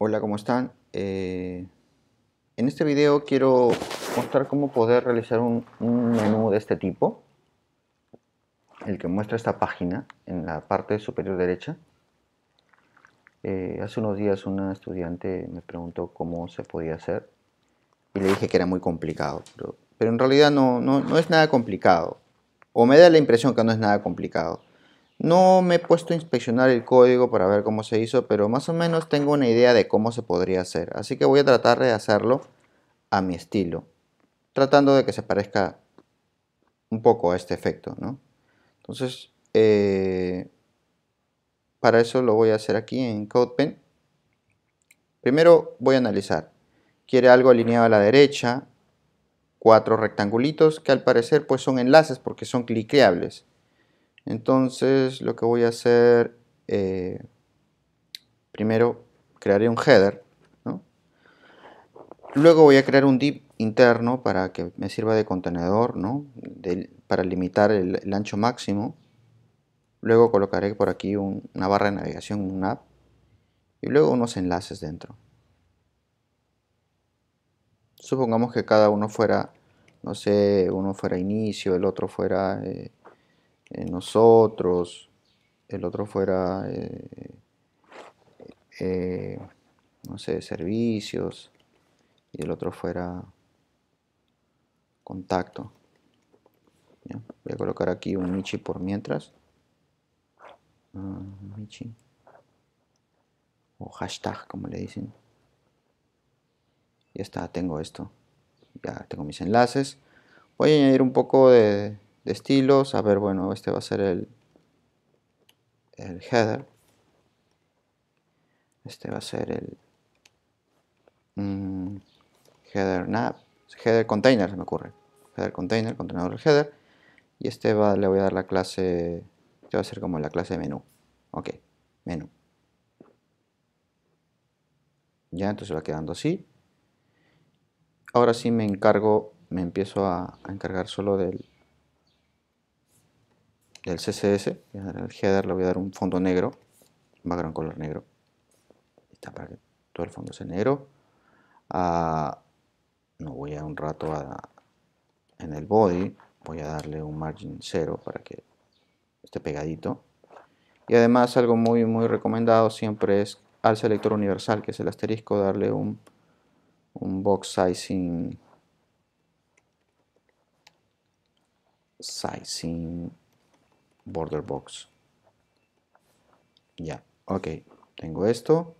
Hola, ¿cómo están? Eh, en este video quiero mostrar cómo poder realizar un, menú de este tipo, el que muestra esta página en la parte superior derecha. Eh, hace unos días una estudiante me preguntó cómo se podía hacer y le dije que era muy complicado, pero, en realidad no, no es nada complicado, o me da la impresión que no es nada complicado. No me he puesto a inspeccionar el código para ver cómo se hizo, pero más o menos tengo una idea de cómo se podría hacer. Así que voy a tratar de hacerlo a mi estilo, tratando de que se parezca un poco a este efecto, ¿no? Entonces, eh, para eso lo voy a hacer aquí en CodePen. Primero voy a analizar. Quiere algo alineado a la derecha, cuatro rectangulitos que al parecer pues son enlaces porque son cliqueables. Entonces lo que voy a hacer, eh, primero crearé un header. Luego voy a crear un div interno para que me sirva de contenedor, para limitar el, ancho máximo. Luego colocaré por aquí una barra de navegación, un app. Y luego unos enlaces dentro. Supongamos que cada uno fuera, no sé, uno fuera inicio, el otro fuera... Eh, eh, nosotros, el otro fuera, eh, eh, no sé, servicios, y el otro fuera contacto. Voy a colocar aquí un Michi por mientras. Ah, Michi. O hashtag, como le dicen. Ya está, tengo esto. Ya tengo mis enlaces. Voy a añadir un poco de, estilos. A ver, bueno, este va a ser el, el header. Este va a ser el mm, header nav, header container, se me ocurre. Header container, contenedor header. Y este va, le voy a dar la clase, este va a ser como la clase menú. Ok, menú. Ya, entonces va quedando así. Ahora sí me encargo, me empiezo a, a encargar solo del, el CSS, el header le voy a dar un fondo negro, un background color negro. Está para que todo el fondo sea negro. Ah, no voy a un rato a, en el body, voy a darle un margin 0 para que esté pegadito. Y además algo muy muy recomendado siempre es al selector universal, que es el asterisco, darle un, un box sizing sizing border box. Ya, ok, tengo esto.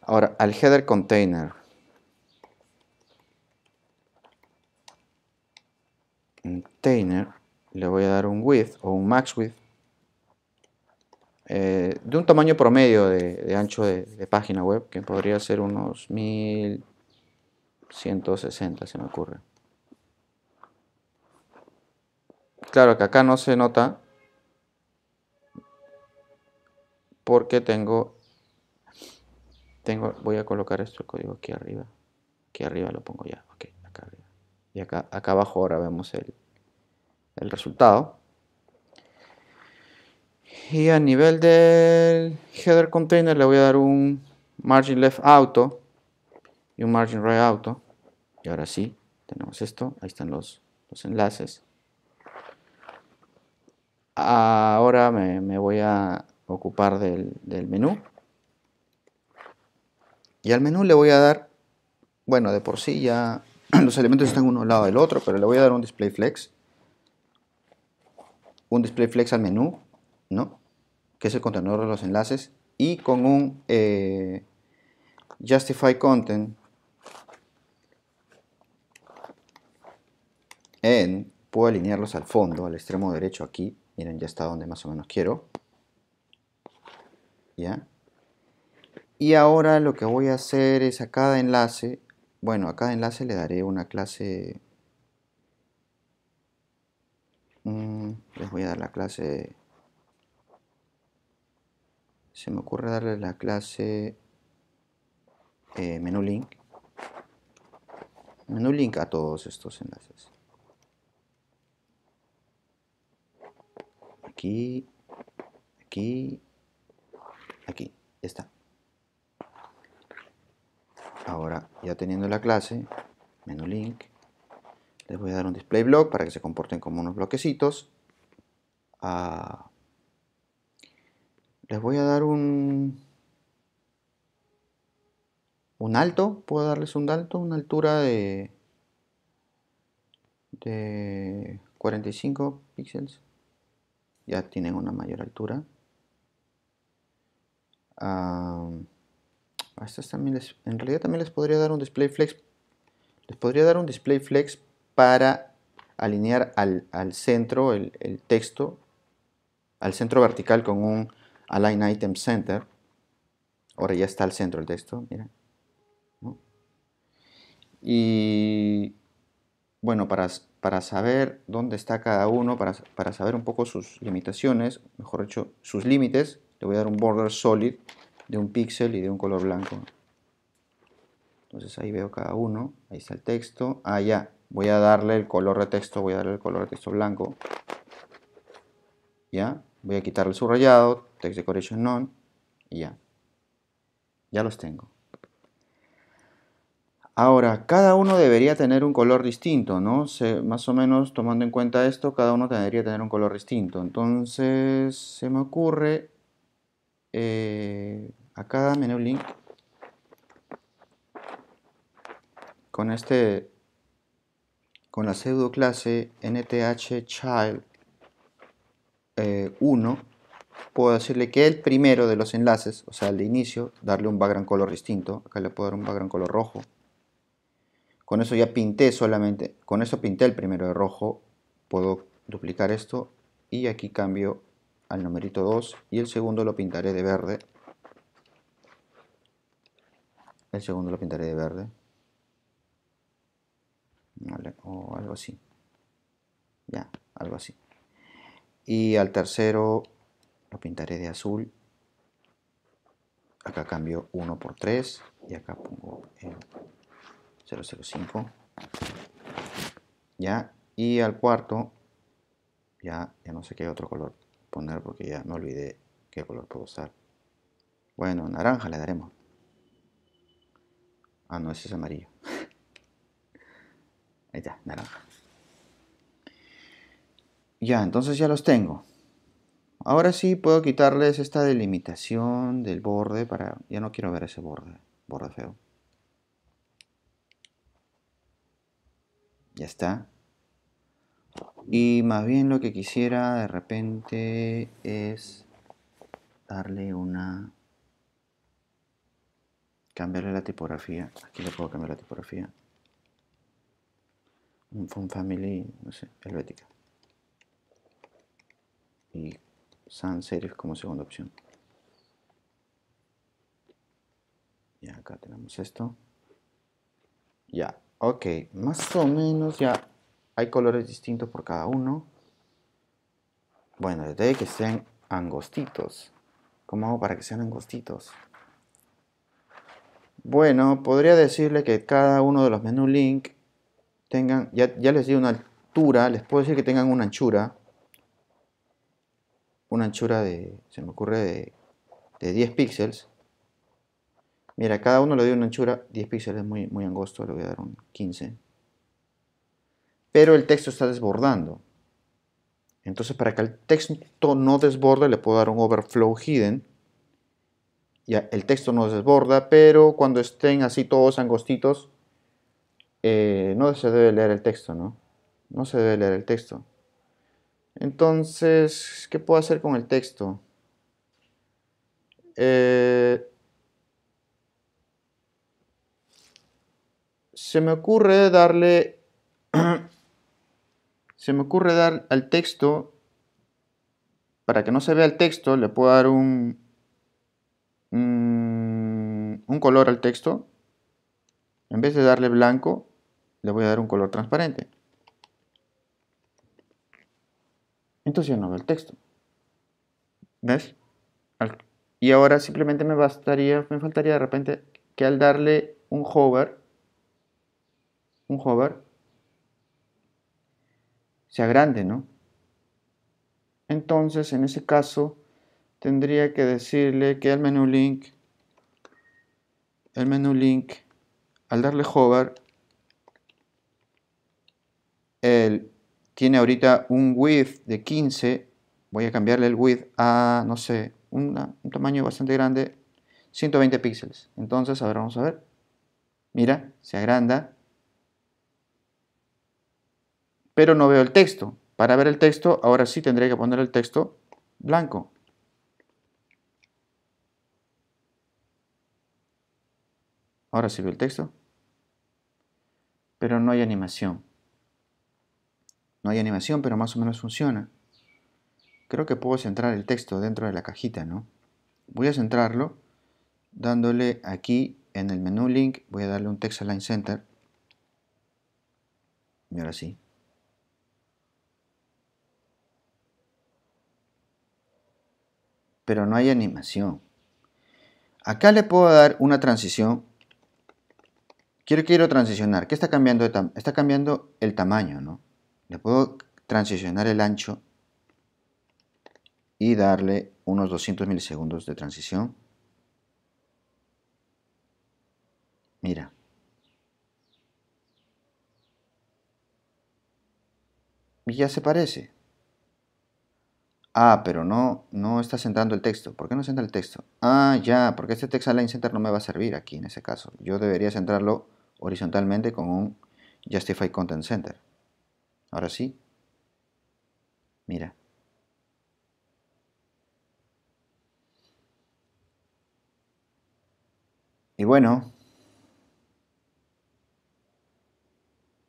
Ahora, al header container. Container, le voy a dar un width o un max width. Eh, de un tamaño promedio de, ancho de, de, página web, que podría ser unos 1160, se me ocurre. Claro que acá no se nota porque tengo, tengo, voy a colocar este código aquí arriba, aquí arriba lo pongo ya, acá arriba. Y acá, acá abajo ahora vemos el, el resultado. Y a nivel del header container le voy a dar un margin left auto y un margin right auto. Y ahora sí, tenemos esto. Ahí están los, enlaces. Ahora me voy a ocupar del, menú. Y al menú le voy a dar, bueno, de por sí ya los elementos están uno al lado del otro, pero le voy a dar un display flex. Un display flex al menú, ¿no? Que es el contenedor de los enlaces. Y con un eh, justify content en, puedo alinearlos al fondo, al extremo derecho aquí. Miren, ya está donde más o menos quiero. ¿ya? Y ahora lo que voy a hacer es a cada enlace, bueno, a cada enlace le daré una clase... Mm, les voy a dar la clase... Se me ocurre darle la clase eh, menú link. Menú link a todos estos enlaces. Aquí, aquí está. Ahora, ya teniendo la clase, menú link, les voy a dar un display block para que se comporten como unos bloquecitos. Ah, les voy a dar un, un alto, puedo darles un alto, una altura de, de 45 píxeles. Ya tienen una mayor altura. Ah, estas también en realidad también les podría dar un display flex les podría dar un display flex para alinear al, centro el, texto al centro vertical con un align item center ahora ya está al centro el texto mira y bueno para, para saber dónde está cada uno para, para saber un poco sus limitaciones mejor dicho sus límites le voy a dar un border solid de un píxel y de un color blanco. Entonces ahí veo cada uno, ahí está el texto. Ah, ya, voy a darle el color de texto, voy a darle el color de texto blanco. Ya, voy a quitarle el subrayado, text decoration none, y ya. Ya los tengo. Ahora, cada uno debería tener un color distinto, ¿no? más o menos tomando en cuenta esto, cada uno debería tener un color distinto. Entonces, se me ocurre eh, acá a cada menú link con este con la pseudo clase nth child 1 eh, puedo decirle que el primero de los enlaces o sea el de inicio darle un background color distinto acá le puedo dar un background color rojo con eso ya pinté solamente con eso pinté el primero de rojo puedo duplicar esto y aquí cambio al numerito 2 y el segundo lo pintaré de verde. El segundo lo pintaré de verde. o algo así. Ya, algo así. Y al tercero lo pintaré de azul. Acá cambio 1 por 3 y acá pongo el 005. Ya, y al cuarto, ya, ya no sé qué otro color poner porque ya me olvidé qué color puedo usar. Bueno, naranja le daremos. Ah, no, ese es amarillo. Ahí está, naranja. Ya, entonces ya los tengo. Ahora sí puedo quitarles esta delimitación del borde para... Ya no quiero ver ese borde, borde feo. Ya está. Y más bien lo que quisiera de repente es darle una... Cambiarle la tipografía. Aquí le puedo cambiar la tipografía. Un Fun Family, no sé, helvética. Y sans serif como segunda opción. Y acá tenemos esto. Ya, ok, más o menos ya hay colores distintos por cada uno. Bueno, desde que sean angostitos. ¿Cómo hago para que sean angostitos? Bueno, podría decirle que cada uno de los menú link tengan, ya, les di una altura, les puedo decir que tengan una anchura. Una anchura de, se me ocurre, de, de 10 píxeles. Mira, cada uno le doy una anchura, 10 píxeles es muy, muy angosto, le voy a dar un 15 pero el texto está desbordando. Entonces, para que el texto no desborde, le puedo dar un overflow hidden. Ya, el texto no desborda, pero cuando estén así todos angostitos, eh, no se debe leer el texto, ¿no? No se debe leer el texto. Entonces, ¿qué puedo hacer con el texto? Eh, se me ocurre darle se me ocurre dar al texto, para que no se vea el texto, le puedo dar un, un, color al texto. En vez de darle blanco, le voy a dar un color transparente. Entonces ya no veo el texto. ¿Ves? Y ahora simplemente me bastaría, me faltaría de repente que al darle un hover, un hover, se grande, ¿no? Entonces, en ese caso, tendría que decirle que el menú link, el menú link, al darle hover, tiene ahorita un width de 15, voy a cambiarle el width a, no sé, un tamaño bastante grande, 120 píxeles. Entonces, a ver, vamos a ver. Mira, se agranda pero no veo el texto. Para ver el texto, ahora sí tendría que poner el texto blanco. Ahora sí veo el texto, pero no hay animación. No hay animación, pero más o menos funciona. Creo que puedo centrar el texto dentro de la cajita, ¿no? Voy a centrarlo dándole aquí en el menú link, voy a darle un text align center. Y ahora sí, pero no hay animación. Acá le puedo dar una transición. Quiero, quiero transicionar. ¿Qué está cambiando? Está cambiando el tamaño, ¿no? Le puedo transicionar el ancho y darle unos 200 milisegundos de transición. Mira. Y ya se parece. Ah, pero no, no está centrando el texto. ¿Por qué no centra el texto? Ah, ya, porque este text align center no me va a servir aquí en ese caso. Yo debería centrarlo horizontalmente con un justify content center. Ahora sí. Mira. Y bueno.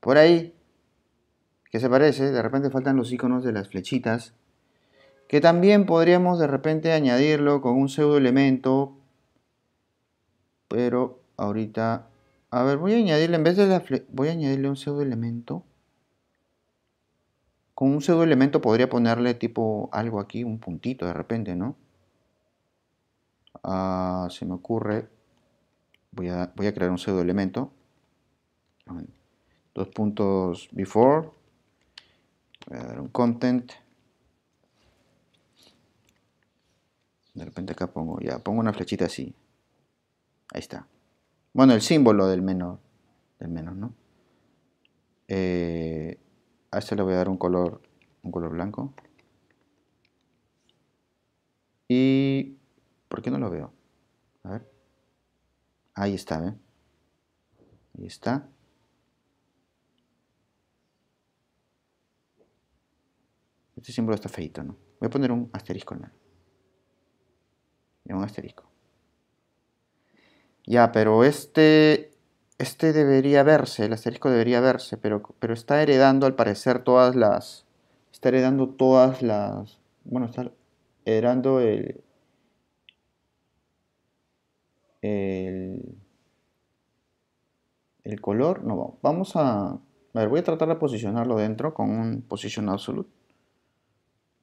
Por ahí. ¿Qué se parece? De repente faltan los iconos de las flechitas que también podríamos de repente añadirlo con un pseudo elemento, pero ahorita, a ver, voy a añadirle, en vez de la, voy a añadirle un pseudo elemento, con un pseudo elemento podría ponerle tipo algo aquí, un puntito de repente, ¿no? Ah, se me ocurre, voy a, crear un pseudo elemento, dos puntos before, voy a dar un content, De repente acá pongo, ya, pongo una flechita así. Ahí está. Bueno, el símbolo del menor del menor, ¿no? Eh, a este le voy a dar un color, un color blanco. Y... ¿Por qué no lo veo? A ver. Ahí está, ¿eh? Ahí está. Este símbolo está feito, ¿no? Voy a poner un asterisco en él un asterisco. Ya, pero este, este debería verse, el asterisco debería verse, pero, pero está heredando al parecer todas las... Está heredando todas las... Bueno, está heredando el... El, el color, no, vamos a... A ver, voy a tratar de posicionarlo dentro con un position absolute.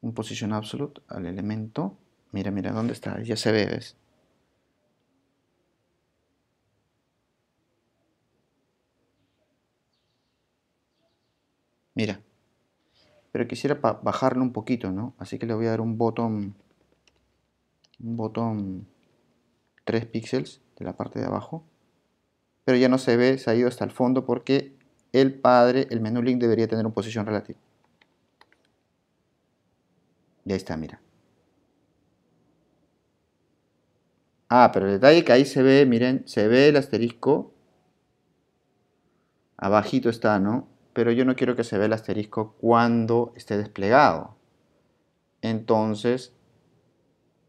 Un position absolute al elemento Mira, mira, ¿dónde está? Ya se ve, ¿ves? Mira. Pero quisiera bajarlo un poquito, ¿no? Así que le voy a dar un botón. Un botón 3 píxeles de la parte de abajo. Pero ya no se ve, se ha ido hasta el fondo porque el padre, el menú link debería tener una posición relativa. ya está, mira. Ah, pero el detalle que ahí se ve, miren, se ve el asterisco. Abajito está, ¿no? Pero yo no quiero que se vea el asterisco cuando esté desplegado. Entonces,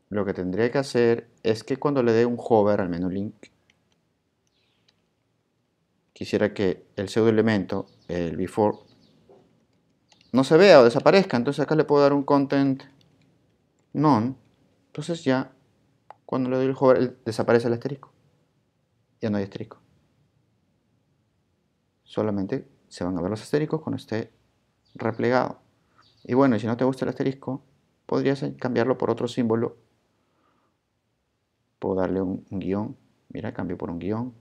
lo que tendría que hacer es que cuando le dé un hover al menú link, quisiera que el pseudo elemento, el before, no se vea o desaparezca. Entonces acá le puedo dar un content none. Entonces ya cuando le doy el hover, desaparece el asterisco. Ya no hay asterisco. Solamente se van a ver los asteriscos cuando esté replegado. Y bueno, si no te gusta el asterisco, podrías cambiarlo por otro símbolo. Puedo darle un, guión. Mira, cambio por un guión.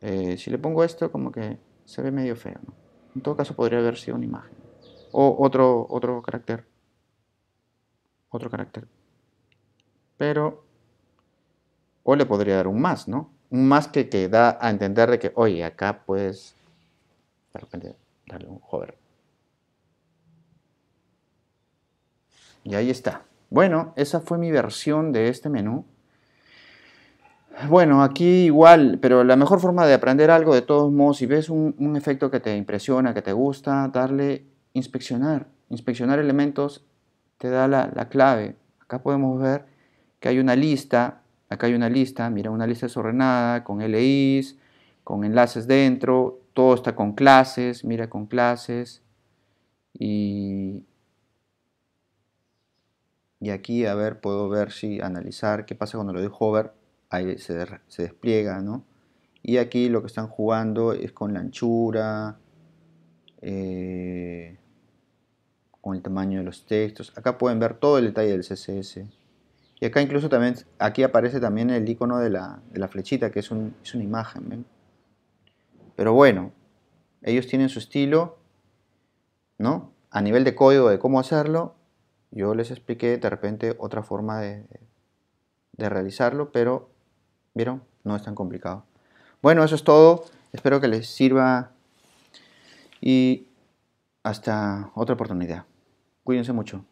Eh, si le pongo esto, como que se ve medio feo. ¿no? En todo caso, podría haber sido una imagen. O otro, otro carácter. Otro carácter pero... O le podría dar un más, ¿no? Un más que, da a entender de que, oye, acá puedes de repente darle un hover. Y ahí está. Bueno, esa fue mi versión de este menú. Bueno, aquí igual, pero la mejor forma de aprender algo de todos modos, si ves un, efecto que te impresiona, que te gusta, darle inspeccionar. Inspeccionar elementos te da la, la clave. Acá podemos ver que hay una lista, acá hay una lista, mira, una lista desordenada con LIs, con enlaces dentro, todo está con clases, mira con clases. Y, y aquí, a ver, puedo ver si analizar qué pasa cuando lo doy hover, ahí se, se despliega, ¿no? Y aquí lo que están jugando es con la anchura, eh, con el tamaño de los textos. Acá pueden ver todo el detalle del CSS. Y acá incluso también, aquí aparece también el icono de la, flechita, que es, una imagen. Pero bueno, ellos tienen su estilo, ¿no? A nivel de código de cómo hacerlo, yo les expliqué de repente otra forma de, de realizarlo, pero, ¿vieron? No es tan complicado. Bueno, eso es todo. Espero que les sirva y hasta otra oportunidad. Cuídense mucho.